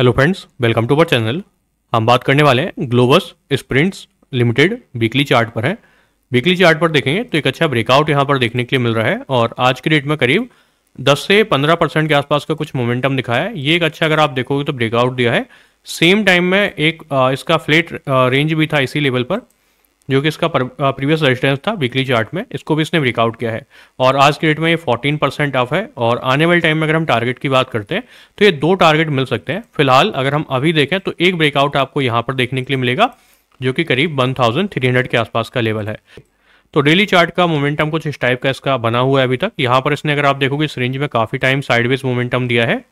hello friends welcome to our channel हम बात करने वाले हैं Globus Spirits limited weekly chart पर है वीकली चार्ट पर देखेंगे तो एक अच्छा ब्रेकआउट यहाँ पर देखने के लिए मिल रहा है और आज के डेट में करीब 10 से 15 परसेंट के आसपास का कुछ मोमेंटम दिखाया है ये एक अच्छा अगर आप देखोगे तो ब्रेकआउट दिया है सेम टाइम में एक इसका फ्लेट रेंज भी था इसी लेवल पर जो कि इसका प्रीवियस रेजिस्टेंस था वीकली चार्ट में इसको भी इसने ब्रेकआउट किया है और आज के डेट में ये 14 परसेंट ऑफ है और आने वाले टाइम में अगर हम टारगेट की बात करते हैं तो ये दो टारगेट मिल सकते हैं फिलहाल अगर हम अभी देखें तो एक ब्रेकआउट आपको यहाँ पर देखने के लिए मिलेगा जो कि करीब वन के आसपास का लेवल है तो डेली चार्ट का मोमेंटम कुछ इस टाइप का इसका बना हुआ है अभी तक यहाँ पर इसने अगर आप देखोगे इस रेंज में काफ़ी टाइम साइडवेज मोमेंटम दिया है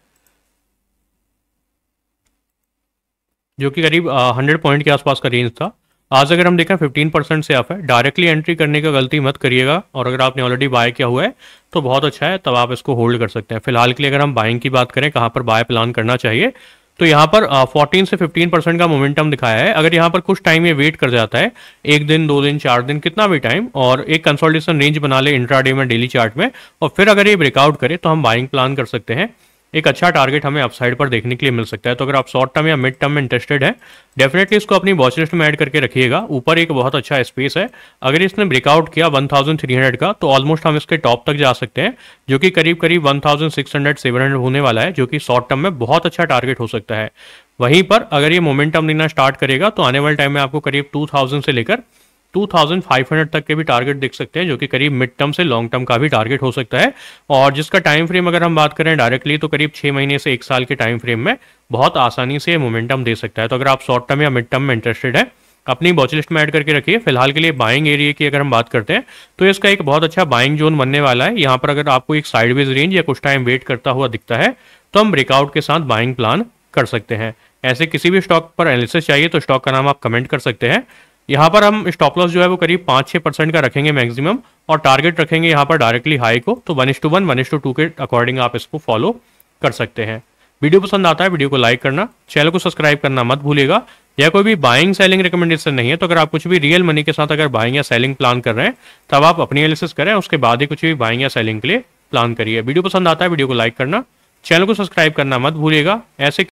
जो कि करीब हंड्रेड पॉइंट के आसपास का रेंज था आज अगर हम देखें 15 परसेंट से आप है डायरेक्टली एंट्री करने का गलती मत करिएगा और अगर आपने ऑलरेडी बाय किया हुआ है तो बहुत अच्छा है तब आप इसको होल्ड कर सकते हैं फिलहाल के लिए अगर हम बाइंग की बात करें कहाँ पर बाय प्लान करना चाहिए तो यहाँ पर 14 से 15 परसेंट का मोमेंटम दिखाया है अगर यहाँ पर कुछ टाइम ये वेट कर जाता है एक दिन दो दिन चार दिन कितना भी टाइम और एक कंसोल्टेशन रेंज बना ले इंट्राडे में डेली चार्ट में और फिर अगर ये ब्रेकआउट करे तो हम बाइंग प्लान कर सकते हैं एक अच्छा टारगेट हमें अपसाइड पर देखने के लिए मिल सकता है तो अगर आप शॉर्ट टर्म या मिड टर्म में इंटरेस्टेड हैं डेफिनेटली इसको अपनी वॉच लिस्ट में ऐड करके रखिएगा ऊपर एक बहुत अच्छा स्पेस है अगर इसने ब्रेकआउट किया 1300 का तो ऑलमोस्ट हम इसके टॉप तक जा सकते हैं जो कि करीब करीब वन थाउजेंड होने वाला है जो कि शॉर्ट टर्म में बहुत अच्छा टारगेट हो सकता है वहीं पर अगर ये मोमेंटम लेना स्टार्ट करेगा तो आने वाले टाइम में आपको करीब टू से लेकर 2500 तक के भी टारगेट देख सकते हैं जो कि करीब मिड टर्म से लॉन्ग टर्म का भी टारगेट हो सकता है और जिसका टाइम फ्रेम अगर हम बात करें डायरेक्टली तो करीब छह महीने से एक साल के टाइम फ्रेम में बहुत आसानी से मोमेंटम दे सकता है तो अगर आप शॉर्ट टर्म या मिड टर्म में इंटरेस्टेड है अपनी वॉच लिस्ट में ऐड करके रखिए फिलहाल के लिए बाइंग एरिया की अगर हम बात करते हैं तो इसका एक बहुत अच्छा बाइंग जोन बनने वाला है यहाँ पर अगर आपको एक साइडवेज रेंज या कुछ टाइम वेट करता हुआ दिखता है तो हम ब्रेकआउट के साथ बाइंग प्लान कर सकते हैं ऐसे किसी भी स्टॉक पर एनालिसिस चाहिए तो स्टॉक का नाम आप कमेंट कर सकते हैं यहाँ पर हम स्टॉप लॉस जो है वो करीब पाँच छः परसेंट का रखेंगे मैक्सिमम और टारगेट रखेंगे यहाँ पर डायरेक्टली हाई को तो one S two one one S two two के अकॉर्डिंग आप इसको फॉलो कर सकते हैं वीडियो पसंद आता है वीडियो को लाइक करना चैनल को सब्सक्राइब करना मत भूलेगा या कोई भी बाइंग सेलिंग रिकमेंडेशन नहीं है तो अगर आप कुछ भी रियल मनी के साथ अगर बाइंग या सेलिंग प्लान कर रहे हैं तब आप अपनी एनालिसिस करें उसके बाद ही कुछ भी बाइंग या सेलिंग के लिए प्लान करिए वीडियो पसंद आता है वीडियो को लाइक करना चैनल को सब्सक्राइब करना मत भूलिएगा ऐसे